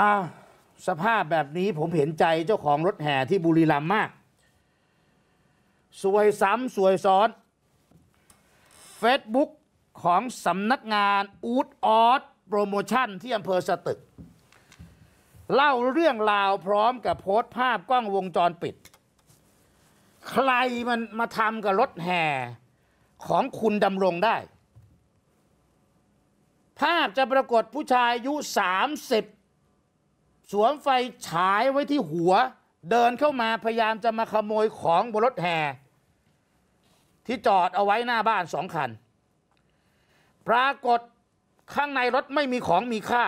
อาสภาพแบบนี้ผมเห็นใจเจ้าของรถแห่ที่บุรีรัมย์มาก สวยซ้ำสวยซ้อน Facebook ของสำนักงาน อูดออสโปรโมชั่นที่อำเภอสตึกเล่าเรื่องราวพร้อมกับโพสต์ภาพกล้องวงจรปิด ใครมันมาทำกับรถแห่ของคุณดำรงได้ ภาพจะปรากฏผู้ชายอายุ30สวมไฟฉายไว้ที่หัว เดินเข้ามาพยายามจะมาขโมยของบนรถแห่ที่จอดเอาไว้หน้าบ้านสองคัน ปรากฏข้างในรถ ไม่มีของมีค่า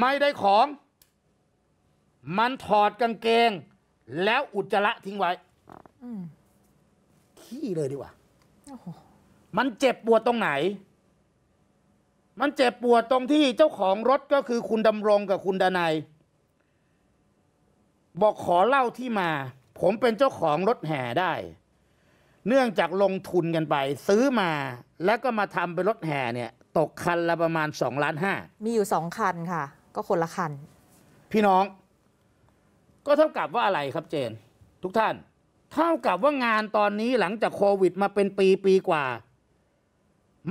ไม่ได้ของ มันถอดกางเกง แล้วอุจจาระทิ้งไว้ขี้เลยดีกว่า มันเจ็บปวดตรงไหนมันเจ็บปวดตรงที่เจ้าของรถก็คือคุณดำรงกับคุณดนายบอกขอเล่าที่มา ผมเป็นเจ้าของรถแห่ได้ เนื่องจากลงทุนกันไปซื้อมาแล้วก็มาทำเป็นรถแห่เนี่ย ตกคันละประมาณสองล้านห้ามีอยู่สองคันค่ะ ก็คนละคันพี่น้อง ก็เท่ากับว่าอะไรครับเจน ทุกท่าน เท่ากับว่างานตอนนี้หลังจากโควิด มาเป็นปีปีกว่า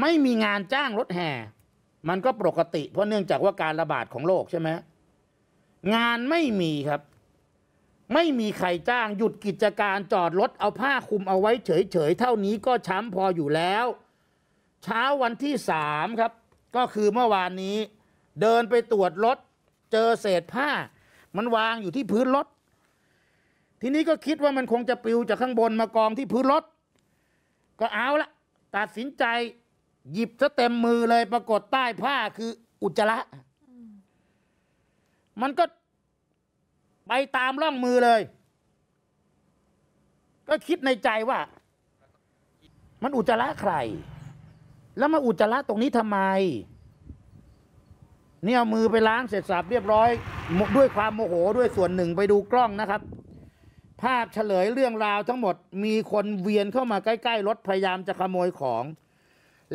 ไม่มีงานจ้างรถแห่มันก็ปกติเพราะเนื่องจากว่าการระบาดของโรคใช่ไหมงานไม่มีครับ ไม่มีใครจ้างหยุดกิจการจอดรถ เอาผ้าคลุมเอาไว้เฉย ๆ เท่านี้ก็ช้ำพออยู่แล้ว เช้าวันที่สามครับ ก็คือเมื่อวานนี้ เดินไปตรวจรถเจอเศษผ้า มันวางอยู่ที่พื้นรถทีนี้ก็คิดว่ามันคงจะปลิวจากข้างบนมากองที่พื้นรถ ก็เอาละตัดสินใจหยิบซะเต็มมือเลยปรากฏใต้ผ้าคืออุจจาระมันก็ไปตามร่องมือเลย ก็คิดในใจว่า มันอุจจาระใคร แล้วมาอุจจาระตรงนี้ทำไม เนี่ยมือไปล้างเสร็จสับเรียบร้อย ด้วยความโมโห ด้วยส่วนหนึ่งไปดูกล้องนะครับ ภาพเฉลยเรื่องราวทั้งหมดมีคนเวียนเข้ามาใกล้ ๆ รถพยายามจะขโมยของ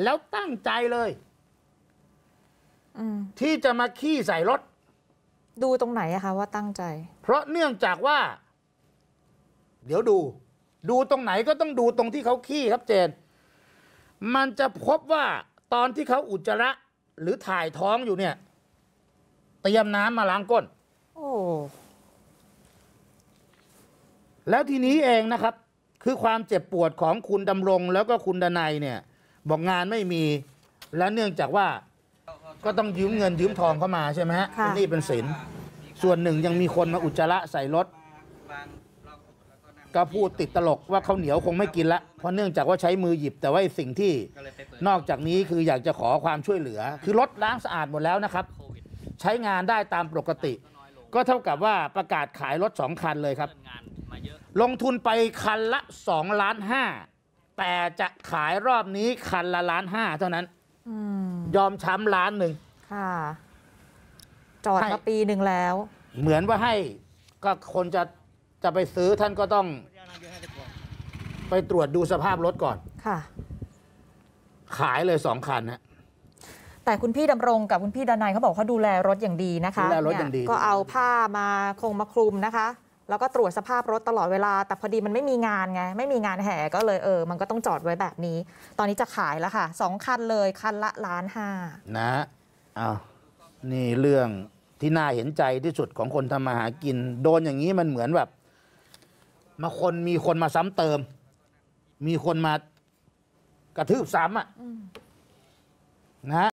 แล้วตั้งใจเลยที่จะมาขี้ใส่รถ ดูตรงไหนอะคะว่าตั้งใจ เพราะเนื่องจากว่า เดี๋ยวดู ดูตรงไหนก็ต้องดูตรงที่เขาขี้ครับเจนมันจะพบว่าตอนที่เขาอุจจาระหรือถ่ายท้องอยู่เนี่ยเตรียมน้ำมาล้างก้น โอ้แล้วทีนี้เองนะครับ คือความเจ็บปวดของคุณดำรง แล้วก็คุณดนัยเนี่ยบอกงานไม่มีและเนื่องจากว่าก็ต้องยืมเงินยืมทองเข้ามาใช่ไหมฮะนี่เป็นสินส่วนหนึ่งยังมีคนมาอุจจาระใส่รถก็พูดติดตลกว่าเขาเหนียวคงไม่กินละเพราะเนื่องจากว่าใช้มือหยิบแต่ว่าสิ่งที่นอกจากนี้คืออยากจะขอความช่วยเหลือ คือรถล้างสะอาดหมดแล้วนะครับ ใช้งานได้ตามปกติ ก็เท่ากับว่าประกาศขายรถสองคันเลยครับ ลงทุนไปคันละสองล้านห้าแต่จะขายรอบนี้คันละล้านห้าเท่านั้นยอมช้ำล้านหนึ่งค่ะ จอดมาปีหนึ่งแล้ว เหมือนว่าให้ก็คนจะจะไปซื้อท่านก็ต้อง ไปตรวจดูสภาพรถก่อน ค่ะ ขายเลยสองคันนะแต่คุณพี่ดำรงกับคุณพี่ดานายเขาบอกเขาดูแลรถอย่างดีนะคะดูแลรถอย่างดีก็เอาผ้ามาคงมาคลุมนะคะแล้วก็ตรวจสภาพรถตลอดเวลา แต่พอดีมันไม่มีงานไง ไม่มีงานแห่ ก็เลยเออ มันก็ต้องจอดไว้แบบนี้ ตอนนี้จะขายแล้วค่ะสองคันเลย คันละล้านห้านะอ้าวนี่เรื่องที่น่าเห็นใจที่สุดของคนทำมาหากิน โดนอย่างนี้มันเหมือนแบบมาคนมีคนมาซ้ำเติม มีคนมากระทืบซ้ำอ่ะ นะ